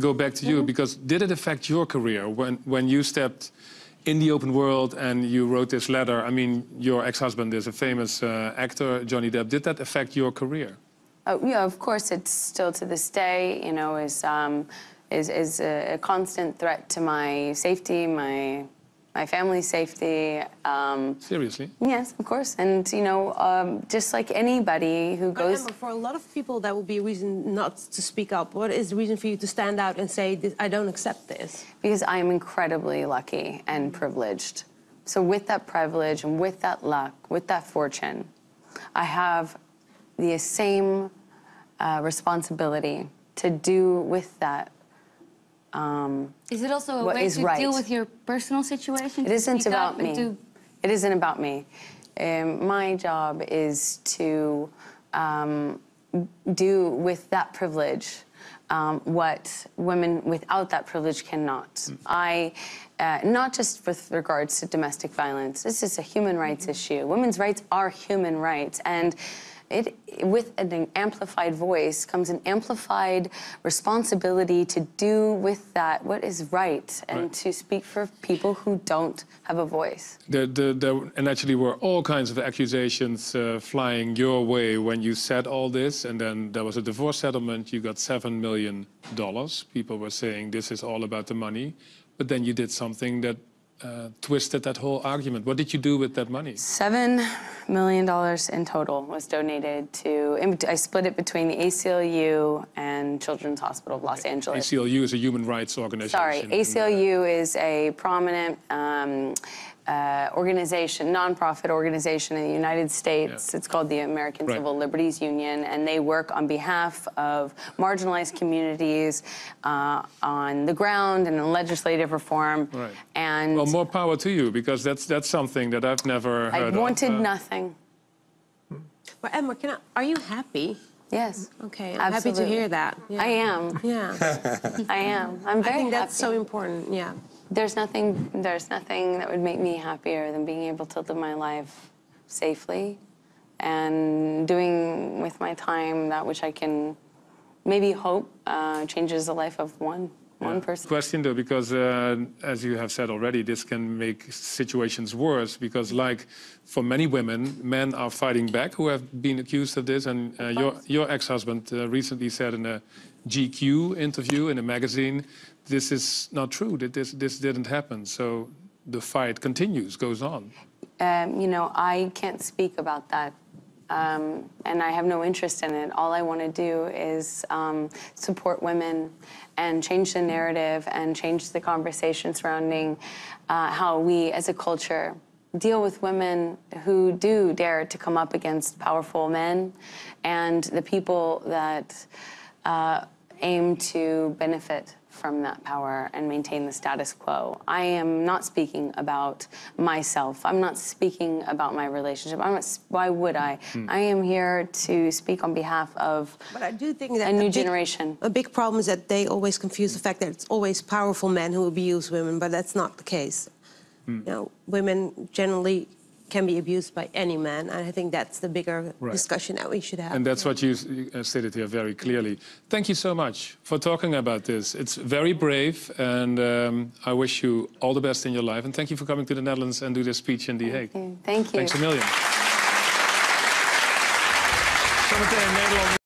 go back to you mm -hmm. because did it affect your career when, when you stepped in the open world and you wrote this letter? I mean, your ex-husband is a famous uh, actor, Johnny Depp. Did that affect your career? Oh, yeah, of course, it's still to this day, you know, is, um, is, is a, a constant threat to my safety, my my family's safety. Um, Seriously? Yes, of course. And, you know, um, just like anybody who goes... for a lot of people, that will be a reason not to speak up. What is the reason for you to stand out and say, I don't accept this? Because I am incredibly lucky and privileged. So with that privilege and with that luck, with that fortune, I have the same uh, responsibility to do with that um, is it also a way to right. deal with your personal situation? It isn't about me. Do... It isn't about me. Um, my job is to um, do with that privilege um, what women without that privilege cannot. Mm. I, uh, not just with regards to domestic violence, this is a human rights mm -hmm. issue. Women's rights are human rights. and it, with an amplified voice comes an amplified responsibility to do with that what is right and right. to speak for people who don't have a voice. There, there, there and actually were all kinds of accusations uh, flying your way when you said all this, and then there was a divorce settlement, you got $7 million. People were saying this is all about the money, but then you did something that uh, twisted that whole argument. What did you do with that money? Seven million dollars in total was donated to. I split it between the ACLU and Children's Hospital of Los Angeles. ACLU is a human rights organization. Sorry, ACLU uh, is a prominent. Um, uh, organization, nonprofit organization in the United States. Yeah. It's called the American right. Civil Liberties Union, and they work on behalf of marginalized communities uh, on the ground and in legislative reform. Right. And well, more power to you because that's that's something that I've never. I wanted of, uh, nothing. Well, Emma, can I, are you happy? Yes. Okay, I'm Absolutely. happy to hear that. Yeah. I am. Yeah. I am. I'm very I think that's happy. so important, yeah. There's nothing, there's nothing that would make me happier than being able to live my life safely and doing with my time that which I can maybe hope uh, changes the life of one one person. Question though, because uh, as you have said already, this can make situations worse because, like for many women, men are fighting back who have been accused of this. And uh, your your ex-husband uh, recently said in a GQ interview in a magazine, "This is not true. That this this didn't happen." So the fight continues, goes on. Um, you know, I can't speak about that um, and I have no interest in it. All I want to do is um, support women and change the narrative and change the conversation surrounding uh, how we as a culture deal with women who do dare to come up against powerful men and the people that uh, aim to benefit from that power and maintain the status quo. I am not speaking about myself. I'm not speaking about my relationship. I'm not, why would I? Hmm. I am here to speak on behalf of but I do think that a new a big, generation. A big problem is that they always confuse the fact that it's always powerful men who abuse women, but that's not the case. Hmm. You know, women generally can be abused by any man. And I think that's the bigger right. discussion that we should have. And that's what you uh, stated here very clearly. Thank you so much for talking about this. It's very brave, and um, I wish you all the best in your life. And thank you for coming to the Netherlands and do this speech in The Hague. Thank you. Thank you. Thanks a million.